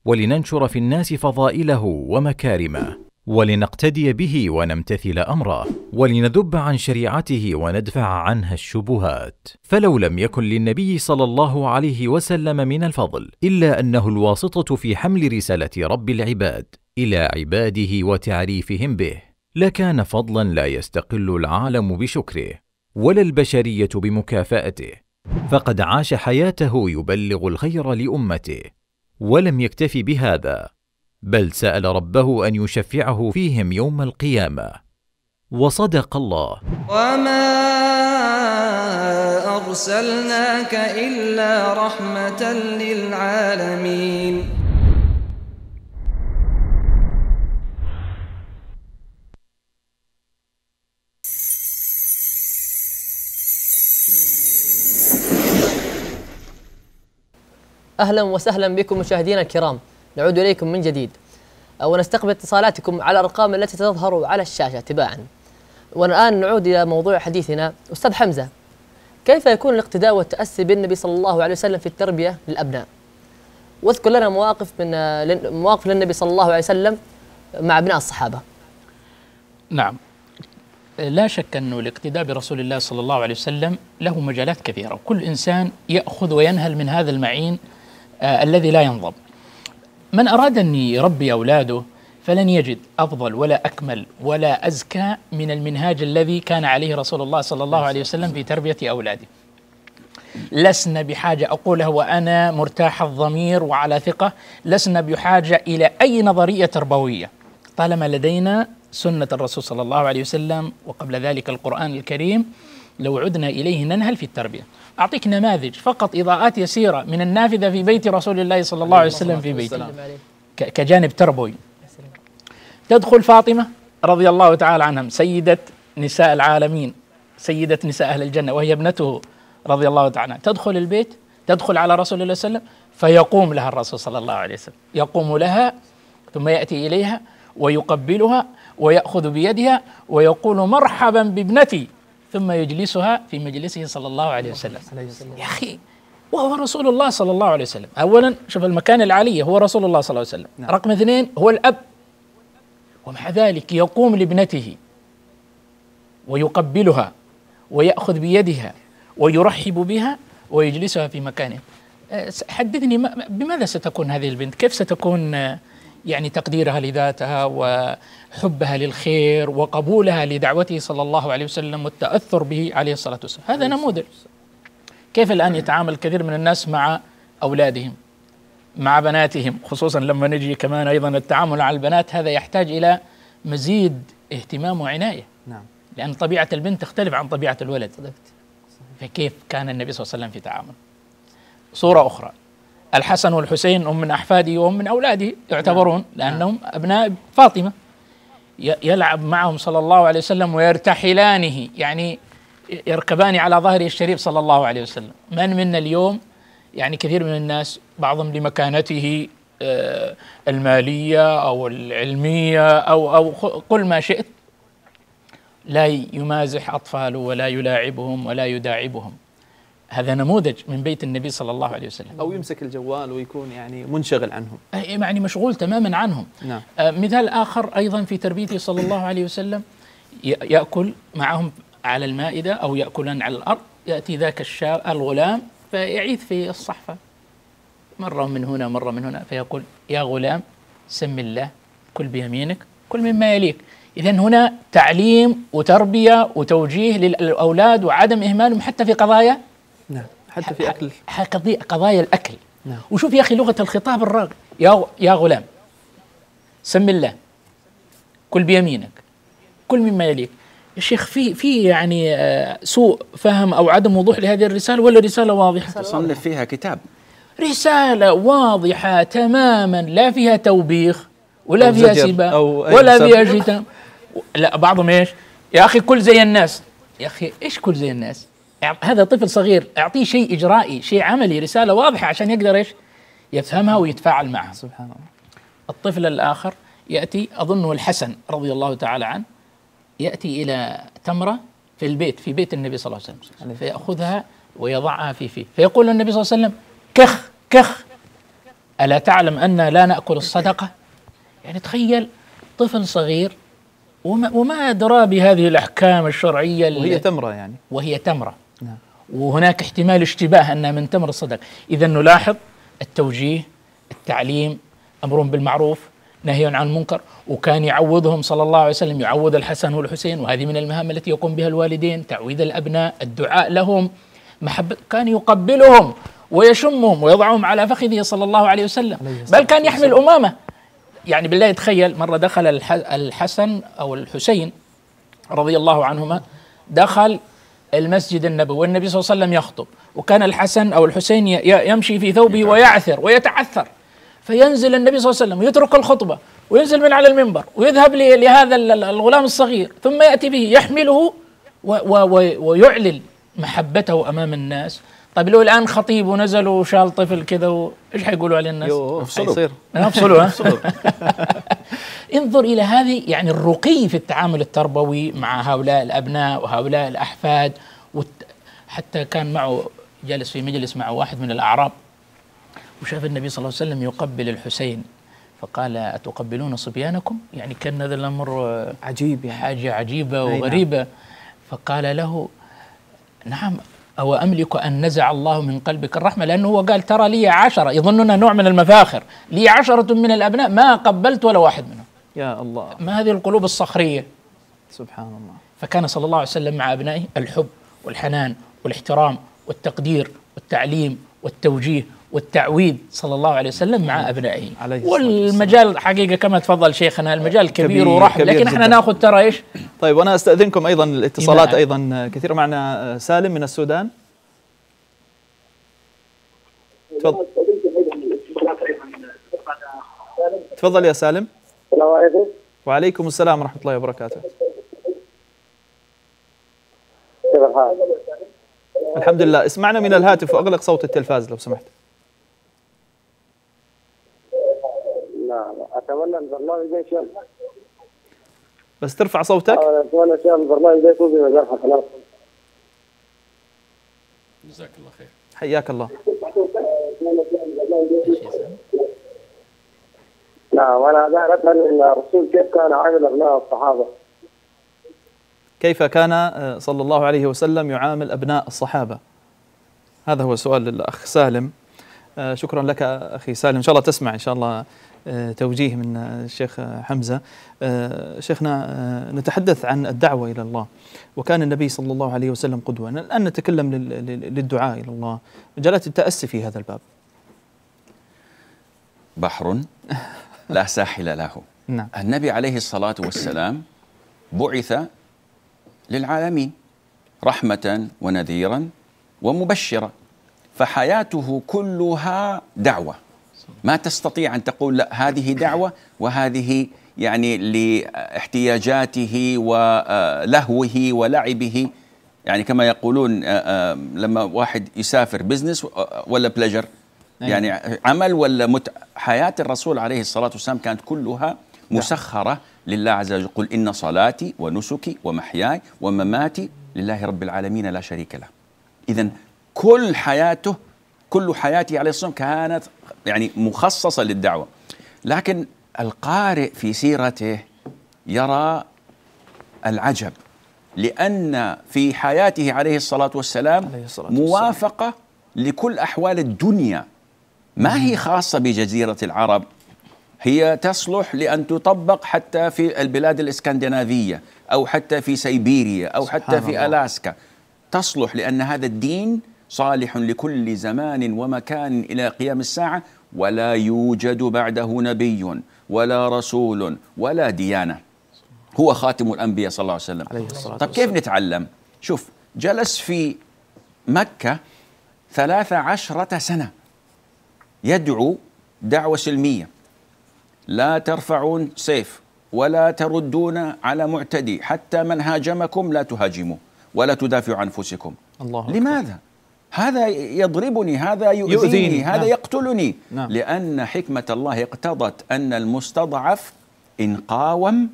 E: ولننشر في الناس فضائله ومكارمه ولنقتدي به ونمتثل امره ولنذب عن شريعته وندفع عنها الشبهات فلو لم يكن للنبي صلى الله عليه وسلم من الفضل الا انه الواسطه في حمل رساله رب العباد الى عباده وتعريفهم به لكان فضلا لا يستقل العالم بشكره ولا البشريه بمكافاته فقد عاش حياته يبلغ الخير لامته ولم يكتف بهذا بل سال ربه ان يشفعه فيهم يوم القيامه وصدق الله وما
C: ارسلناك الا رحمه للعالمين أهلا وسهلا بكم مشاهدينا الكرام نعود إليكم من جديد ونستقبل اتصالاتكم على الأرقام التي تظهر على الشاشة تباعا والآن نعود إلى موضوع حديثنا أستاذ حمزة كيف يكون الاقتداء والتأسي بالنبي صلى الله عليه وسلم في التربية للأبناء واذكر لنا مواقف من مواقف للنبي صلى الله عليه وسلم مع أبناء الصحابة
D: نعم لا شك أن الاقتداء برسول الله صلى الله عليه وسلم له مجالات كثيرة وكل إنسان يأخذ وينهل من هذا المعين آه، الذي لا ينضب من أراد أن يربي أولاده فلن يجد أفضل ولا أكمل ولا أزكى من المنهاج الذي كان عليه رسول الله صلى الله عليه وسلم في تربية أولاده لسنا بحاجة أقولها وأنا مرتاح الضمير وعلى ثقة لسنا بحاجة إلى أي نظرية تربوية طالما لدينا سنة الرسول صلى الله عليه وسلم وقبل ذلك القرآن الكريم لو عدنا إليه ننهل في التربية أعطيك نماذج فقط إضاءات يسيرة من النافذة في بيت رسول الله صلى الله عليه وسلم في بيته كجانب تربوي تدخل فاطمة رضي الله تعالى عنها سيدة نساء العالمين سيدة نساء أهل الجنة وهي ابنته رضي الله تعالى عنها تدخل البيت تدخل على رسول الله صلى الله عليه وسلم فيقوم لها الرسول صلى الله عليه وسلم يقوم لها ثم يأتي إليها ويقبلها ويأخذ بيدها ويقول مرحبا بابنتي ثم يجلسها في مجلسه صلى الله عليه وسلم يا أخي وهو رسول الله صلى الله عليه وسلم أولا شوف المكان العالية هو رسول الله صلى الله عليه وسلم نعم. رقم اثنين هو الأب ومع ذلك يقوم لابنته ويقبلها ويأخذ بيدها ويرحب بها ويجلسها في مكانه أه، حدثني بماذا ستكون هذه البنت كيف ستكون يعني تقديرها لذاتها وحبها للخير وقبولها لدعوته صلى الله عليه وسلم والتأثر به عليه الصلاة والسلام هذا نموذج كيف الآن يتعامل كثير من الناس مع أولادهم مع بناتهم خصوصا لما نجي كمان أيضا التعامل على البنات هذا يحتاج إلى مزيد اهتمام وعناية نعم لأن طبيعة البنت تختلف عن طبيعة الولد فكيف كان النبي صلى الله عليه وسلم في تعامل صورة أخرى الحسن والحسين هم من أحفاده وهم من أولاده يعتبرون نعم. لأنهم أبناء فاطمة يلعب معهم صلى الله عليه وسلم ويرتحلانه يعني يركبان على ظهره الشريف صلى الله عليه وسلم من منا اليوم يعني كثير من الناس بعضهم لمكانته آه، المالية أو العلمية أو أو قل ما شئت لا يمازح أطفاله ولا يلاعبهم ولا يداعبهم هذا نموذج من بيت النبي صلى الله عليه وسلم
A: أو يمسك الجوال ويكون يعني
D: منشغل عنهم يعني مشغول تماما عنهم نعم. آه مثال آخر أيضا في تربيته صلى الله عليه وسلم يأكل معهم على المائدة أو يأكلان على الأرض يأتي ذاك الشاب الغلام فيعيث في الصحفة مرة من هنا مرة من هنا فيقول يا غلام سم الله كل بيمينك كل مما يليك إذا هنا تعليم وتربية وتوجيه للأولاد وعدم إهمالهم حتى في قضايا نعم حتى في اكل قضية قضايا الاكل نعم وشوف يا اخي لغه الخطاب الراقي يا يا غلام سم الله كل بيمينك كل مما يليك يا شيخ في في يعني آه، سوء فهم او عدم وضوح لهذه الرساله ولا رساله واضحه؟ تصنف فيها كتاب رساله واضحه تماما لا فيها توبيخ ولا فيها سباق ولا فيها شتم لا بعضهم ايش؟ يا اخي كل زي الناس يا اخي ايش كل زي الناس؟ هذا طفل صغير اعطيه شيء اجرائي شيء عملي رساله واضحه عشان يقدر ايش يفهمها ويتفاعل معها سبحان الله الطفل الاخر ياتي اظنه الحسن رضي الله تعالى عنه ياتي الى تمره في البيت في بيت النبي صلى الله عليه وسلم فياخذها ويضعها في فيه فيقول النبي صلى الله عليه وسلم كخ كخ الا تعلم ان لا ناكل الصدقه يعني تخيل طفل صغير وما, وما بهذه الاحكام الشرعيه وهي تمره يعني وهي تمره نعم. وهناك احتمال اشتباه أنها من تمر الصدق إذا نلاحظ التوجيه التعليم أمر بالمعروف نهي عن المنكر وكان يعوضهم صلى الله عليه وسلم يعوض الحسن والحسين وهذه من المهام التي يقوم بها الوالدين تعويض الأبناء الدعاء لهم محبة كان يقبلهم ويشمهم ويضعهم على فخذه صلى الله عليه وسلم بل كان يحمل أمامه يعني بالله يتخيل مرة دخل الحسن أو الحسين رضي الله عنهما دخل المسجد النبوي والنبي صلى الله عليه وسلم يخطب وكان الحسن أو الحسين يمشي في ثوبه ويعثر ويتعثر فينزل النبي صلى الله عليه وسلم ويترك الخطبة وينزل من على المنبر ويذهب لهذا الغلام الصغير ثم يأتي به يحمله ويعلل محبته أمام الناس طيب لو الان خطيب ونزل وشال طفل كذا وايش حيقولوا عليه الناس؟ يفصلوا يفصلوا [LAUGHS] انظر الى هذه يعني الرقي في التعامل التربوي مع هؤلاء الابناء وهؤلاء الاحفاد وت... حتى كان معه جالس في مجلس مع واحد من الاعراب وشاف النبي صلى الله عليه وسلم يقبل الحسين فقال أتقبلون صبيانكم؟ يعني كان هذا الأمر آه، عجيب يعني. حاجة عجيبة نعم. وغريبة فقال له نعم أو أملك أن نزع الله من قلبك الرحمة لأنه هو قال ترى لي عشرة يظننا نوع من المفاخر لي عشرة من الأبناء ما قبلت ولا واحد منهم يا الله ما هذه القلوب الصخرية سبحان الله فكان صلى الله عليه وسلم مع أبنائه الحب والحنان والاحترام والتقدير والتعليم والتوجيه والتعويد صلى الله عليه وسلم مع نعم. ابنائه عليه والمجال حقيقه كما تفضل شيخنا المجال كبير, كبير ورحب كبير لكن احنا ناخذ ترى ايش
A: طيب وانا استاذنكم ايضا الاتصالات إيه، نعم. ايضا كثيره معنا آه، سالم من السودان تفضل تفضل يا سالم السلام عليكم وعليكم السلام ورحمه الله وبركاته كيف الحال الحمد لله اسمعنا من الهاتف واغلق صوت التلفاز لو سمحت
B: اتمنى ان البرنامج ده
A: بس ترفع صوتك انا آه، اتمنى ان البرنامج يكون بمجال حسنات جزاك الله خير حياك الله
C: نعم انا اعرف ان الرسول كيف كان عامل ابناء الصحابه
A: كيف كان آه، صلى الله عليه وسلم يعامل ابناء الصحابه هذا هو سؤال الاخ سالم آه، شكرا لك اخي سالم ان شاء الله تسمع ان شاء الله آه، توجيه من الشيخ حمزة آه، شيخنا آه، نتحدث عن الدعوة إلى الله وكان النبي صلى الله عليه وسلم قدوة الآن نتكلم للدعاء إلى الله مجالات التأسي في هذا الباب
B: بحر [LAUGHS] لا ساحل له نعم. النبي عليه الصلاة والسلام بعث للعالمين رحمة ونذيرا ومبشرا فحياته كلها دعوه ما تستطيع أن تقول لا هذه دعوة وهذه يعني لاحتياجاته ولهوه ولعبه يعني كما يقولون آه، آه، لما واحد يسافر بزنس آه، ولا بلجر يعني عمل ولا متعة حياة الرسول عليه الصلاة والسلام كانت كلها نعم. مسخرة لله عز وجل قل إن صلاتي ونسكي ومحياي ومماتي لله رب العالمين لا شريك له إذا كل حياته كل حياته عليه الصلاة والسلام كانت يعني مخصصة للدعوة لكن القارئ في سيرته يرى العجب لأن في حياته عليه الصلاة والسلام عليه الصلاة موافقة لكل أحوال الدنيا ما هي خاصة بجزيرة العرب هي تصلح لأن تطبق حتى في البلاد الإسكندنافية أو حتى في سيبيريا أو حتى في ألاسكا تصلح لأن هذا الدين صالح لكل زمان ومكان إلى قيام الساعة ولا يوجد بعده نبي ولا رسول ولا ديانة هو خاتم الأنبياء صلى الله عليه وسلم عليه الصلاة طب كيف نتعلم شوف جلس في مكة ثلاث عشرة سنة يدعو دعوة سلمية لا ترفعون سيف ولا تردون على معتدي حتى من هاجمكم لا تهاجموا ولا تدافعوا عن أنفسكم الله لماذا؟ أكبر. هذا يضربني هذا يؤذيني, يؤذيني هذا نعم يقتلني نعم لأن حكمة الله اقتضت أن المستضعف إن قاوم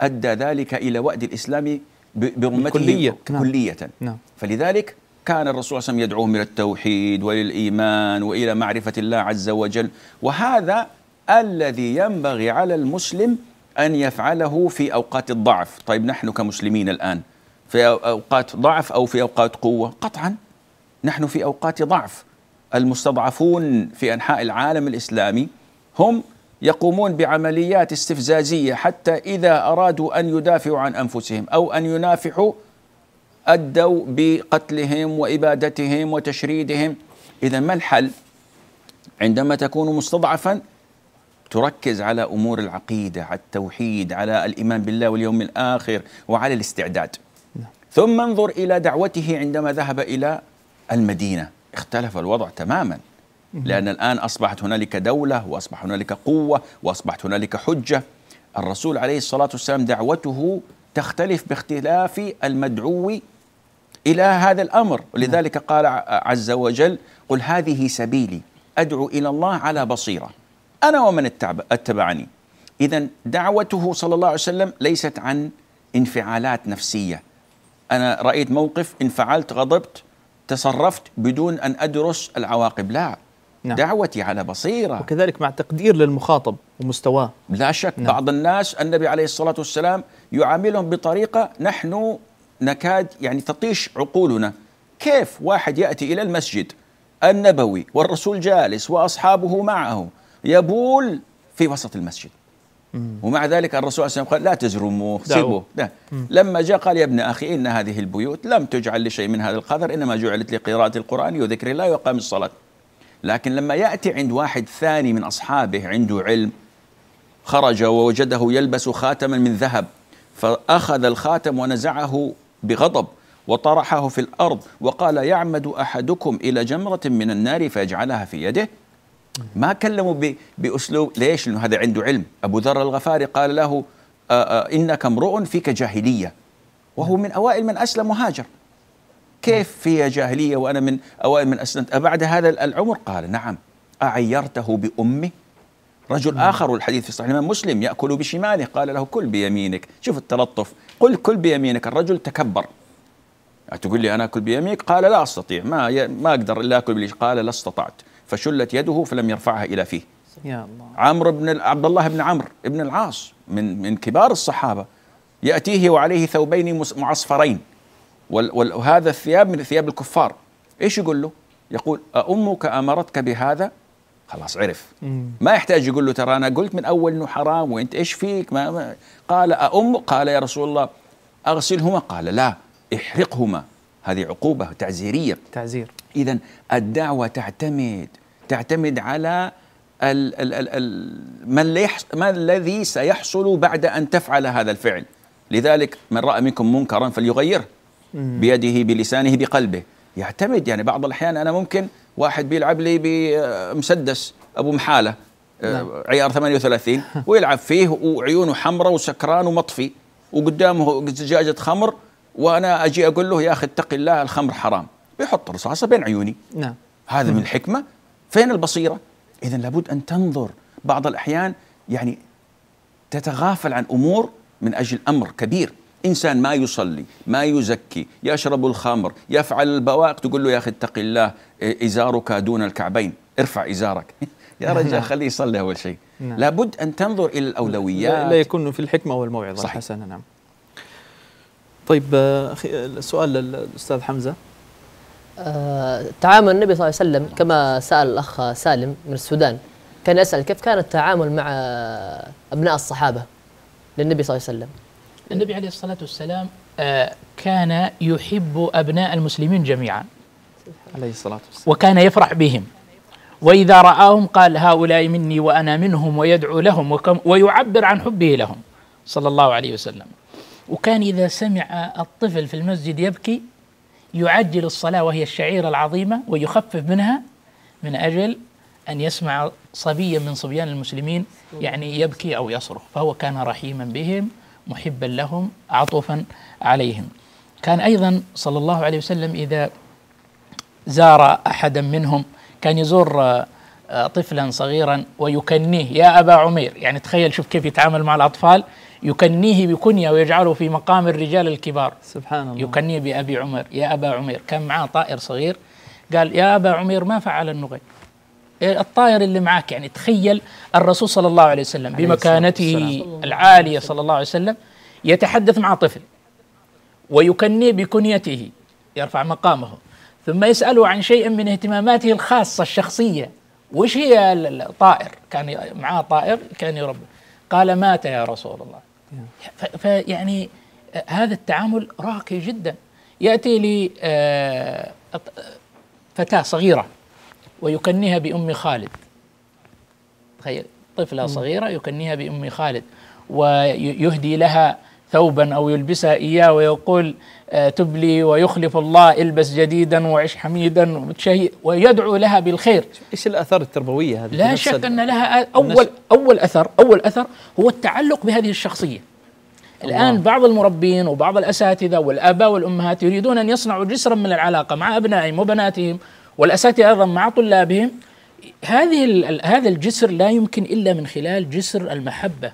B: أدى ذلك إلى وأد الإسلام برمته كلية, نعم. كلية نعم فلذلك كان الرسول صلى الله عليه وسلم يدعوهم إلى التوحيد وللإيمان وإلى معرفة الله عز وجل وهذا الذي ينبغي على المسلم أن يفعله في أوقات الضعف طيب نحن كمسلمين الآن في أوقات ضعف أو في أوقات قوة قطعاً نحن في اوقات ضعف المستضعفون في انحاء العالم الاسلامي هم يقومون بعمليات استفزازيه حتى اذا ارادوا ان يدافعوا عن انفسهم او ان ينافحوا ادوا بقتلهم وابادتهم وتشريدهم اذا ما الحل عندما تكون مستضعفا تركز على امور العقيده على التوحيد على الايمان بالله واليوم الاخر وعلى الاستعداد نعم. ثم انظر الى دعوته عندما ذهب الى المدينة اختلف الوضع تماما لأن الآن أصبحت هنالك دولة وأصبح هنالك قوة وأصبحت هنالك حجة الرسول عليه الصلاة والسلام دعوته تختلف باختلاف المدعو إلى هذا الأمر ولذلك نعم. قال عز وجل قل هذه سبيلي أدعو إلى الله على بصيرة أنا ومن اتبعني إذا دعوته صلى الله عليه وسلم ليست عن انفعالات نفسية أنا رأيت موقف انفعلت غضبت تصرفت بدون أن أدرس العواقب لا نعم. دعوتي على بصيرة وكذلك مع تقدير
A: للمخاطب ومستواه
B: لا شك نعم. بعض الناس النبي عليه الصلاة والسلام يعاملهم بطريقة نحن نكاد يعني تطيش عقولنا كيف واحد يأتي إلى المسجد النبوي والرسول جالس وأصحابه معه يبول في وسط المسجد ومع ذلك الرسول صلى الله عليه وسلم قال لا تزرموه سيبوه لما جاء قال يا ابن أخي إن هذه البيوت لم تجعل لشيء من هذا القدر إنما جعلت لقراءة القرآن وذكر الله وقام الصلاة لكن لما يأتي عند واحد ثاني من أصحابه عنده علم خرج ووجده يلبس خاتما من ذهب فأخذ الخاتم ونزعه بغضب وطرحه في الأرض وقال يعمد أحدكم إلى جمرة من النار فيجعلها في يده ما كلموا باسلوب ليش؟ لانه هذا عنده علم، ابو ذر الغفاري قال له آه، آه، انك امرؤ فيك جاهليه وهو من اوائل من اسلم وهاجر كيف في جاهليه وانا من اوائل من اسلمت أبعد هذا العمر؟ قال نعم اعيرته بامه؟ رجل آخر الحديث في صحيح الإمام مسلم يأكل بشماله قال له كل بيمينك شوف التلطف قل كل بيمينك الرجل تكبر تقول لي أنا أكل بيمينك قال لا أستطيع ما ما أقدر إلا أكل بليش قال لا استطعت فشلت يده فلم يرفعها إلى فيه يا الله عمرو بن عبد الله بن عمرو بن العاص من من كبار الصحابة يأتيه وعليه ثوبين معصفرين وهذا الثياب من ثياب الكفار ايش يقول له؟ يقول أأمك أمرتك بهذا؟ خلاص عرف ما يحتاج يقول له ترى أنا قلت من أول أنه حرام وأنت إيش فيك ما, ما قال أأمك؟ قال يا رسول الله أغسلهما قال لا احرقهما هذه عقوبة تعزيرية تعزير إذا الدعوة تعتمد تعتمد على ال ال ال ال ما الذي سيحصل بعد أن تفعل هذا الفعل لذلك من رأى منكم منكرا فليغيره بيده بلسانه بقلبه يعتمد يعني بعض الأحيان أنا ممكن واحد بيلعب لي بمسدس أبو محالة آه، نعم. عيار 38 ويلعب فيه وعيونه حمراء وسكران ومطفي وقدامه زجاجة خمر وأنا أجي أقول له يا أخي اتق الله الخمر حرام بيحط رصاصه بين عيوني نعم هذا من الحكمه فين البصيره اذا لابد ان تنظر بعض الاحيان يعني تتغافل عن امور من اجل امر كبير انسان ما يصلي ما يزكي يشرب الخمر يفعل البوائق تقول له يا اخي اتق الله ازارك دون الكعبين ارفع ازارك [LAUGHS] يا رجال خليه يصلي اول شيء
A: نعم. لابد ان تنظر الى الاولويات لا, يكون في الحكمه والموعظه صحيح حسنا نعم طيب آه، اخي السؤال آه، للاستاذ حمزه
C: آه، تعامل النبي صلى الله عليه وسلم كما سأل الأخ سالم من السودان كان يسأل كيف كان التعامل مع أبناء الصحابة للنبي صلى الله عليه وسلم
D: النبي عليه الصلاة والسلام
C: آه، كان يحب أبناء المسلمين جميعا عليه
D: الصلاة والسلام وكان يفرح بهم وإذا رآهم قال هؤلاء مني وأنا منهم ويدعو لهم ويعبر عن حبه لهم صلى الله عليه وسلم وكان إذا سمع الطفل في المسجد يبكي يعجل الصلاة وهي الشعيرة العظيمة ويخفف منها من أجل أن يسمع صبيا من صبيان المسلمين يعني يبكي أو يصرخ فهو كان رحيما بهم محبا لهم عطفا عليهم كان أيضا صلى الله عليه وسلم إذا زار أحدا منهم كان يزور آه، طفلا صغيرا ويكنيه يا أبا عمير يعني تخيل شوف كيف يتعامل مع الأطفال يكنيه بكنية ويجعله في مقام الرجال الكبار سبحان الله يكنيه بأبي عمر يا أبا عمير كان معاه طائر صغير قال يا أبا عمير ما فعل النغي إيه، الطائر اللي معاك يعني تخيل الرسول صلى الله عليه وسلم بمكانته العالية صلى الله عليه وسلم يتحدث مع طفل ويكنيه بكنيته يرفع مقامه ثم يسأله عن شيء من اهتماماته الخاصة الشخصية وش هي الطائر كان معاه طائر كان يربي قال مات يا رسول الله فيعني آه، هذا التعامل راقي جدا ياتي لي آه، فتاه صغيره ويكنيها بام خالد تخيل طفله صغيره يكنيها بام خالد ويهدي لها ثوبا أو يلبسها إياه ويقول آه، تبلي ويخلف الله البس جديدا وعش حميدا ويدعو لها بالخير ايش الاثار التربويه هذه لا شك ان لها اول اول اثر اول اثر هو التعلق بهذه الشخصيه الله. الان بعض المربين وبعض الاساتذه والاباء والامهات يريدون ان يصنعوا جسرا من العلاقه مع ابنائهم وبناتهم والاساتذه ايضا مع طلابهم هذه هذا الجسر لا يمكن الا من خلال جسر المحبه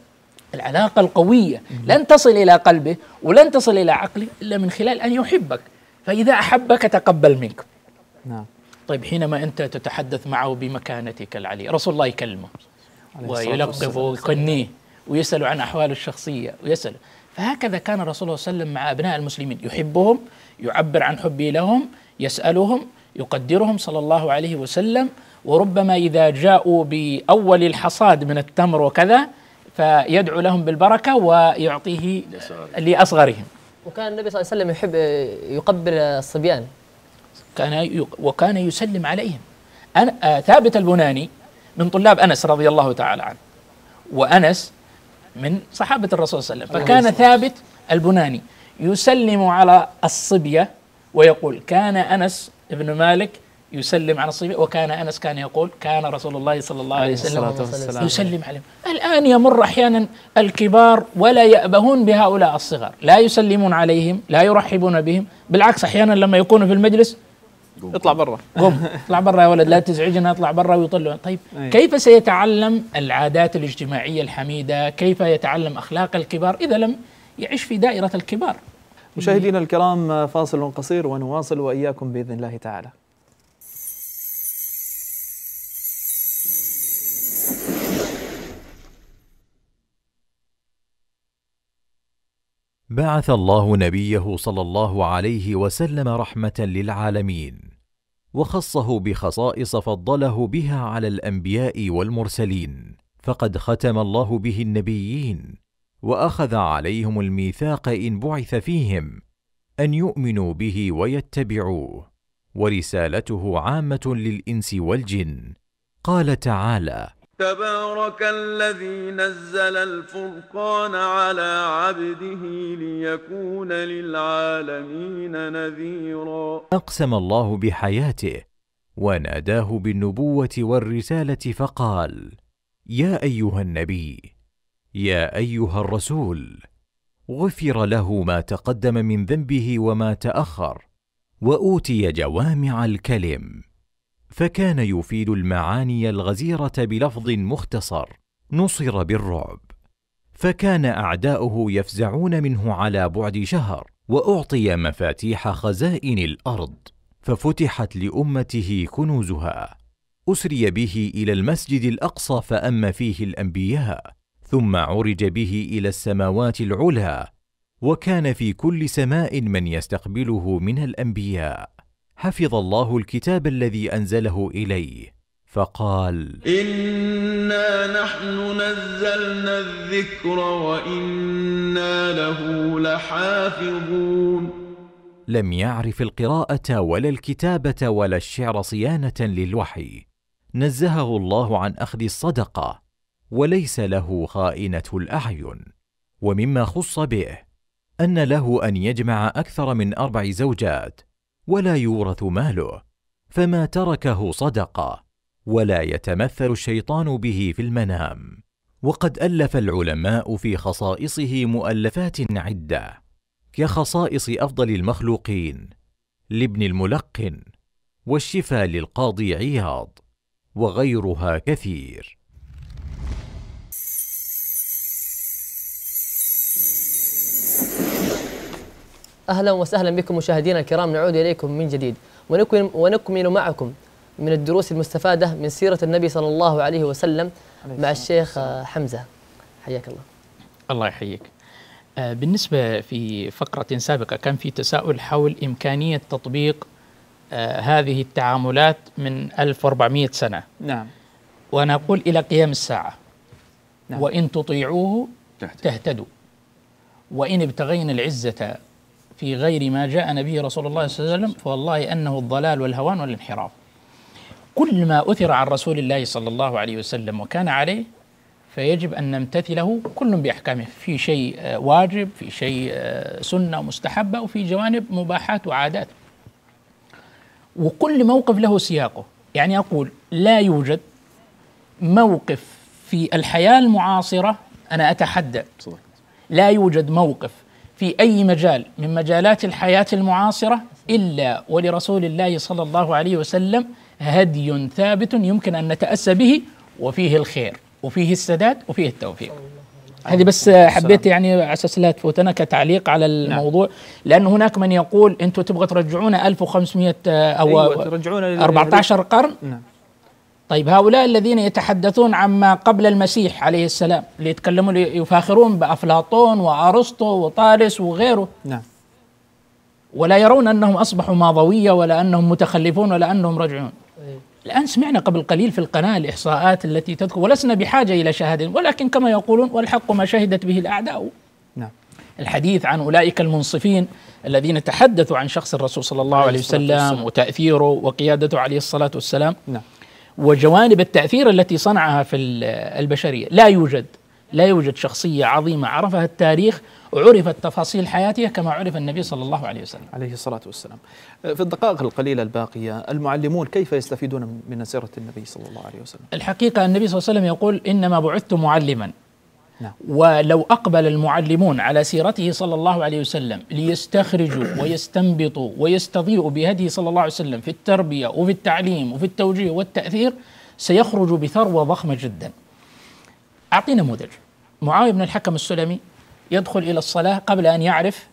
D: العلاقة القوية لن تصل إلى قلبه ولن تصل إلى عقله إلا من خلال أن يحبك فإذا أحبك تقبل منك نعم طيب حينما أنت تتحدث معه بمكانتك العلية رسول الله يكلمه ويلقفه ويقنيه ويسأل عن أحواله الشخصية ويسأل فهكذا كان رسول الله صلى الله عليه وسلم مع أبناء المسلمين يحبهم يعبر عن حبه لهم يسألهم يقدرهم صلى الله عليه وسلم وربما إذا جاءوا بأول الحصاد من
C: التمر وكذا
D: فيدعو لهم بالبركة ويعطيه لأصغرهم
C: وكان النبي صلى الله عليه وسلم يحب يقبل الصبيان كان وكان
D: يسلم عليهم أنا آه، ثابت البناني من طلاب أنس رضي الله تعالى عنه وأنس من صحابة الرسول صلى الله عليه وسلم فكان ثابت البناني يسلم على الصبية ويقول كان أنس بن مالك يسلم على الصبي وكان انس كان يقول كان رسول الله صلى الله عليه وسلم يسلم عليهم الان يمر احيانا الكبار ولا يأبهون بهؤلاء الصغار لا يسلمون عليهم لا يرحبون بهم بالعكس احيانا لما يكونوا في المجلس اطلع برا قم اطلع برا يا ولد لا تزعجنا اطلع برا ويطلعون طيب كيف سيتعلم العادات الاجتماعيه الحميده كيف يتعلم اخلاق الكبار اذا لم يعيش في دائره الكبار مشاهدينا
A: الكرام فاصل قصير ونواصل واياكم باذن الله تعالى
E: بعث الله نبيه صلى الله عليه وسلم رحمه للعالمين وخصه بخصائص فضله بها على الانبياء والمرسلين فقد ختم الله به النبيين واخذ عليهم الميثاق ان بعث فيهم ان يؤمنوا به ويتبعوه ورسالته عامه للانس والجن قال تعالى تبارك
B: الذي نزل الفرقان على عبده ليكون للعالمين نذيرا
E: اقسم الله بحياته وناداه بالنبوه والرساله فقال يا ايها النبي يا ايها الرسول غفر له ما تقدم من ذنبه وما تاخر واوتي جوامع الكلم فكان يفيد المعاني الغزيره بلفظ مختصر نصر بالرعب فكان اعداؤه يفزعون منه على بعد شهر واعطي مفاتيح خزائن الارض ففتحت لامته كنوزها اسري به الى المسجد الاقصى فاما فيه الانبياء ثم عرج به الى السماوات العلى وكان في كل سماء من يستقبله من الانبياء حفظ الله الكتاب الذي أنزله إليه فقال إنا نحن
B: نزلنا الذكر وإنا له
E: لحافظون لم يعرف القراءة ولا الكتابة ولا الشعر صيانة للوحي نزهه الله عن أخذ الصدقة وليس له خائنة الأعين ومما خص به أن له أن يجمع أكثر من أربع زوجات ولا يورث ماله فما تركه صدقه ولا يتمثل الشيطان به في المنام وقد الف العلماء في خصائصه مؤلفات عده كخصائص افضل المخلوقين لابن الملقن والشفاء للقاضي عياض وغيرها كثير
C: أهلا وسهلا بكم مشاهدينا الكرام نعود إليكم من جديد ونكمل, معكم من الدروس المستفادة من سيرة النبي صلى الله عليه وسلم مع الشيخ حمزة حياك الله
D: الله يحييك آه، بالنسبة في فقرة سابقة كان في تساؤل حول إمكانية تطبيق آه، هذه التعاملات من 1400 سنة نعم وأنا أقول إلى قيام الساعة نعم. وإن تطيعوه تهتدوا وإن ابتغينا العزة في غير ما جاء به رسول الله صلى الله عليه وسلم فوالله أنه الضلال والهوان والانحراف كل ما أثر عن رسول الله صلى الله عليه وسلم وكان عليه فيجب أن نمتثله كل بأحكامه في شيء آه، واجب في شيء آه، سنة مستحبة وفي جوانب مباحات وعادات وكل موقف له سياقه يعني أقول لا يوجد موقف في الحياة المعاصرة أنا أتحدى لا يوجد موقف في اي مجال من مجالات الحياه المعاصره الا ولرسول الله صلى الله عليه وسلم هدي ثابت يمكن ان نتاسى به وفيه الخير وفيه السداد وفيه التوفيق هذه بس حبيت يعني على اساس لا تفوتنا كتعليق على نعم. الموضوع نعم. لان هناك من يقول انتم تبغى ترجعونا 1500 آه، او أيوة ترجعونا 14 قرن نعم. طيب هؤلاء الذين يتحدثون عما قبل المسيح عليه السلام اللي يتكلمون يفاخرون بأفلاطون وأرسطو وطالس وغيره نعم ولا يرون أنهم أصبحوا ماضوية ولا أنهم متخلفون ولا أنهم رجعون أيه. الآن سمعنا قبل قليل في القناة الإحصاءات التي تذكر ولسنا بحاجة إلى شهادة ولكن كما يقولون والحق ما شهدت به الأعداء نعم الحديث عن أولئك المنصفين الذين تحدثوا عن شخص الرسول صلى الله عليه وسلم وتأثيره وقيادته عليه الصلاة والسلام نعم وجوانب التأثير التي صنعها في البشرية لا يوجد لا يوجد شخصية عظيمة عرفها التاريخ وعرفت تفاصيل حياتها كما عرف النبي صلى الله عليه وسلم عليه الصلاة والسلام في الدقائق القليلة الباقية المعلمون
A: كيف يستفيدون من سيرة النبي صلى الله عليه وسلم
D: الحقيقة النبي صلى الله عليه وسلم يقول إنما بعثت معلما نعم. ولو أقبل المعلمون على سيرته صلى الله عليه وسلم ليستخرجوا ويستنبطوا ويستضيئوا بهدي صلى الله عليه وسلم في التربية وفي التعليم وفي التوجيه والتأثير سيخرج بثروة ضخمة جدا أعطي نموذج معاوية بن الحكم السلمي يدخل إلى الصلاة قبل أن يعرف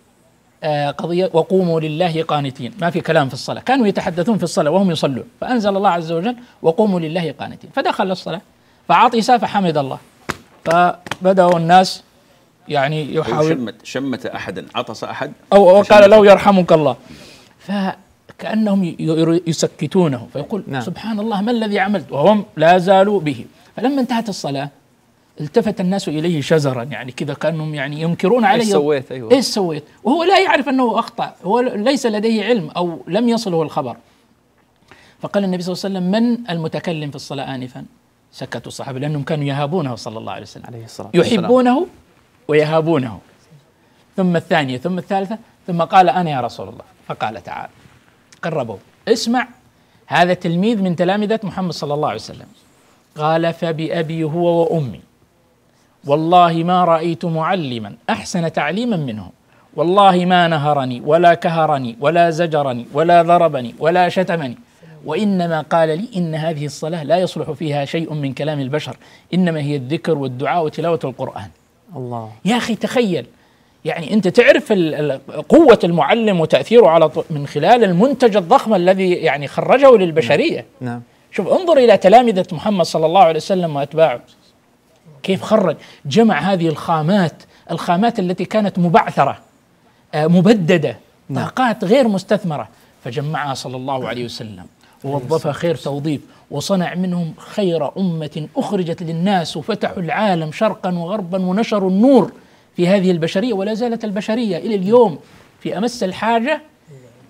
D: آه، قضية وقوموا لله قانتين ما في كلام في الصلاة كانوا يتحدثون في الصلاة وهم يصلون فأنزل الله عز وجل وقوموا لله قانتين فدخل الصلاة فأعطي سافة حمد الله فبدأوا الناس
B: يعني يحاول شمت شمت أحدا عطس أحد
D: أو وقال لو يرحمك الله فكأنهم يسكتونه فيقول نعم. سبحان الله ما الذي عملت وهم لا زالوا به فلما انتهت الصلاة التفت الناس اليه شزرا يعني كذا كانهم يعني ينكرون عليه ايش سويت ايوه ايش سويت وهو لا يعرف انه اخطا هو ليس لديه علم او لم يصله الخبر فقال النبي صلى الله عليه وسلم من المتكلم في الصلاه انفا سكتوا الصحابة لأنهم كانوا يهابونه صلى الله عليه وسلم عليه الصلاة يحبونه ويهابونه ثم الثانية ثم الثالثة ثم قال أنا يا رسول الله فقال تعالى قربوا اسمع هذا تلميذ من تلامذة محمد صلى الله عليه وسلم قال فبأبي هو وأمي والله ما رأيت معلما أحسن تعليما منه والله ما نهرني ولا كهرني ولا زجرني ولا ضربني ولا شتمني وإنما قال لي إن هذه الصلاة لا يصلح فيها شيء من كلام البشر إنما هي الذكر والدعاء وتلاوة القرآن الله يا أخي تخيل يعني أنت تعرف قوة المعلم وتأثيره على من خلال المنتج الضخم الذي يعني خرجه للبشرية نعم. نعم. شوف انظر إلى تلامذة محمد صلى الله عليه وسلم وأتباعه كيف خرج جمع هذه الخامات الخامات التي كانت مبعثرة آه، مبددة نعم. طاقات غير مستثمرة فجمعها صلى الله عليه وسلم ووظفها خير توظيف وصنع منهم خير أمة أخرجت للناس وفتحوا العالم شرقا وغربا ونشروا النور في هذه البشرية ولا زالت البشرية إلى اليوم في أمس الحاجة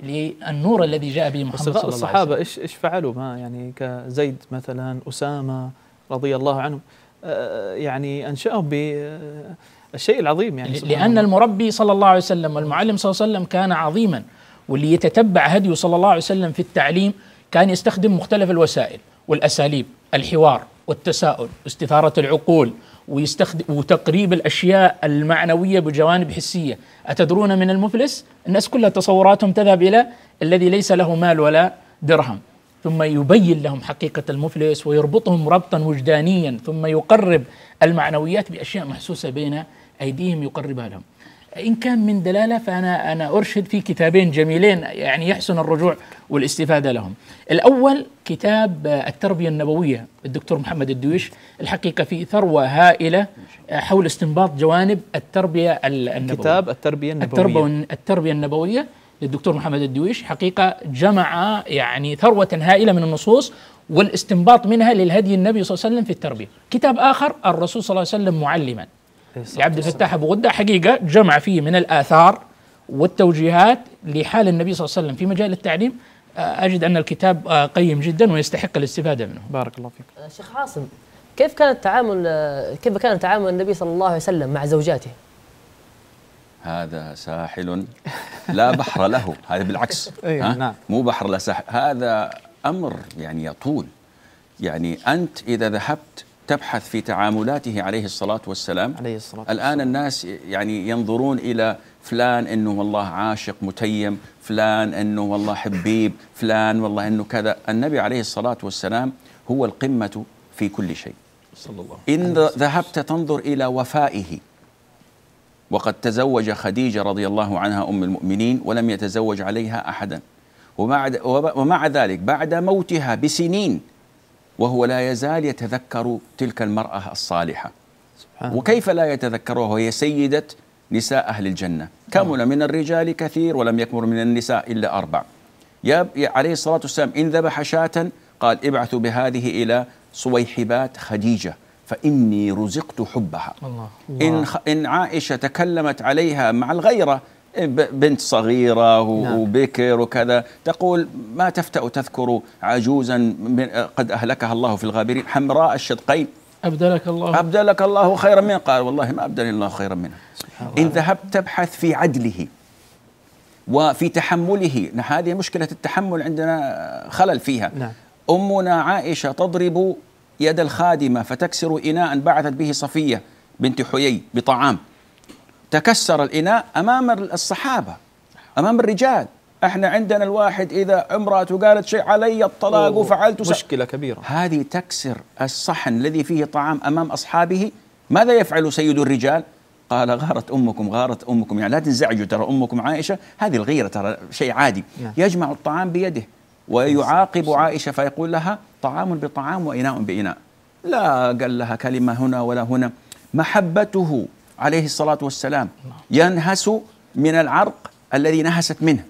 D: للنور الذي جاء به محمد صلى الله عليه وسلم الصحابة
A: إيش إيش فعلوا ما يعني كزيد مثلا أسامة رضي الله عنهم آه، يعني
D: أنشأهم بالشيء آه، العظيم يعني لأن المربي صلى الله عليه وسلم والمعلم صلى الله عليه وسلم كان عظيما واللي يتتبع هديه صلى الله عليه وسلم في التعليم كان يستخدم مختلف الوسائل والأساليب الحوار والتساؤل استثارة العقول ويستخدم وتقريب الاشياء المعنويه بجوانب حسيه، اتدرون من المفلس؟ الناس كلها تصوراتهم تذهب الى الذي ليس له مال ولا درهم، ثم يبين لهم حقيقه المفلس ويربطهم ربطا وجدانيا، ثم يقرب المعنويات باشياء محسوسه بين ايديهم يقربها لهم. إن كان من دلالة فأنا أنا أرشد في كتابين جميلين يعني يحسن الرجوع والاستفادة لهم الأول كتاب التربية النبوية الدكتور محمد الدويش الحقيقة في ثروة هائلة حول استنباط جوانب التربية النبوية كتاب التربية النبوية التربية النبوية للدكتور محمد الدويش حقيقة جمع يعني ثروة هائلة من النصوص والاستنباط منها للهدي النبي صلى الله عليه وسلم في التربية كتاب آخر الرسول صلى الله عليه وسلم معلما
C: إيه، لعبد الفتاح
D: ابو غده حقيقه جمع فيه من الاثار والتوجيهات لحال النبي صلى الله عليه وسلم في مجال التعليم آه، اجد ان الكتاب آه، قيم جدا ويستحق الاستفاده منه. بارك الله فيك.
C: آه، شيخ عاصم كيف كان التعامل كيف كان تعامل النبي صلى الله عليه وسلم مع زوجاته؟
D: هذا ساحل
B: لا بحر له هذا بالعكس [LAUGHS] إيه، نعم مو بحر لا ساحل هذا امر يعني يطول يعني انت اذا ذهبت تبحث في تعاملاته عليه الصلاة والسلام
A: عليه الصلاة والسلام
B: الآن الناس يعني ينظرون إلى فلان أنه والله عاشق متيم فلان أنه والله حبيب فلان والله أنه كذا النبي عليه الصلاة والسلام هو القمة في كل شيء صلى الله إن ذهبت تنظر إلى وفائه وقد تزوج خديجة رضي الله عنها أم المؤمنين ولم يتزوج عليها أحدا ومع ذلك بعد موتها بسنين وهو لا يزال يتذكر تلك المرأة الصالحة سبحان وكيف لا يتذكرها وهي سيدة نساء أهل الجنة كمل نعم. من الرجال كثير ولم يكمل من النساء إلا أربع يا عليه الصلاة والسلام إن ذبح شاة قال ابعثوا بهذه إلى صويحبات خديجة فإني رزقت حبها الله. إن, إن عائشة تكلمت عليها مع الغيرة إيه، بنت صغيرة نعم. وبكر وكذا تقول ما تفتأ تذكر عجوزا قد أهلكها الله في الغابرين حمراء الشدقين
D: أبدلك الله
B: أبدلك الله خيرا من قال والله ما أبدل الله خيرا منها إن ذهبت تبحث في عدله وفي تحمله هذه مشكلة التحمل عندنا خلل فيها نعم. أمنا عائشة تضرب يد الخادمة فتكسر إناء بعثت به صفية بنت حيي بطعام تكسر الإناء أمام الصحابة أمام الرجال احنا عندنا الواحد اذا امراته قالت شيء علي الطلاق وفعلت مشكله كبيره هذه تكسر الصحن الذي فيه طعام امام اصحابه ماذا يفعل سيد الرجال؟ قال غارت امكم غارت امكم يعني لا تنزعجوا ترى امكم عائشه هذه الغيره ترى شيء عادي يجمع الطعام بيده ويعاقب عائشه فيقول لها طعام بطعام واناء باناء لا قال لها كلمه هنا ولا هنا محبته عليه الصلاة والسلام ينهس من العرق الذي نهست منه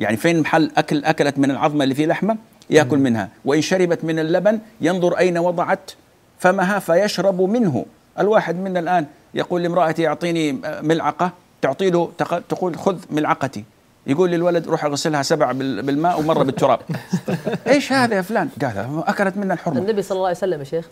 B: يعني فين محل أكل أكلت من العظمة اللي فيه لحمة يأكل منها وإن شربت من اللبن ينظر أين وضعت فمها فيشرب منه الواحد منا الآن يقول لامرأتي أعطيني ملعقة تعطي له تقول خذ ملعقتي يقول للولد روح اغسلها سبع بالماء ومره بالتراب
C: [LAUGHS] ايش هذا يا فلان قال اكلت منا الحرمه النبي صلى الله عليه وسلم يا شيخ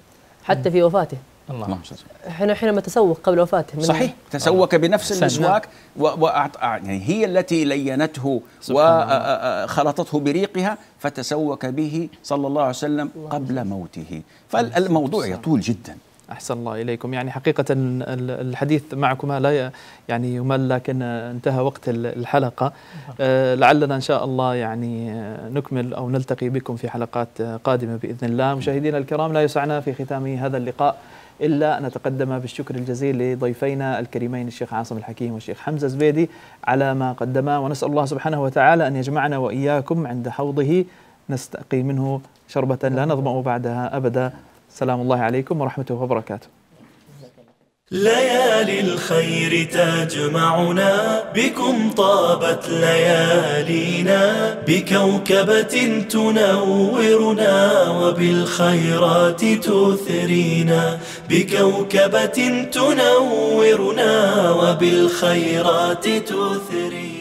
C: حتى في وفاته اللهم صل احنا حينما تسوق قبل وفاته من صحيح
B: تسوق بنفس المسواك و... يعني هي التي لينته وخلطته بريقها فتسوق به صلى الله عليه وسلم قبل موته فالموضوع يطول جدا
A: أحسن الله إليكم يعني حقيقة الحديث معكما لا يعني يمل لكن انتهى وقت الحلقة آه، لعلنا إن شاء الله يعني نكمل أو نلتقي بكم في حلقات قادمة بإذن الله مشاهدينا الكرام لا يسعنا في ختام هذا اللقاء إلا أن بالشكر الجزيل لضيفينا الكريمين الشيخ عاصم الحكيم والشيخ حمزة زبيدي على ما قدما ونسأل الله سبحانه وتعالى أن يجمعنا وإياكم عند حوضه نستقي منه شربة لا نظمأ بعدها أبدا سلام الله عليكم ورحمته وبركاته ليالي الخير تجمعنا بكم طابت ليالينا بكوكبة تنورنا وبالخيرات تثرينا بكوكبة
C: تنورنا وبالخيرات تثرينا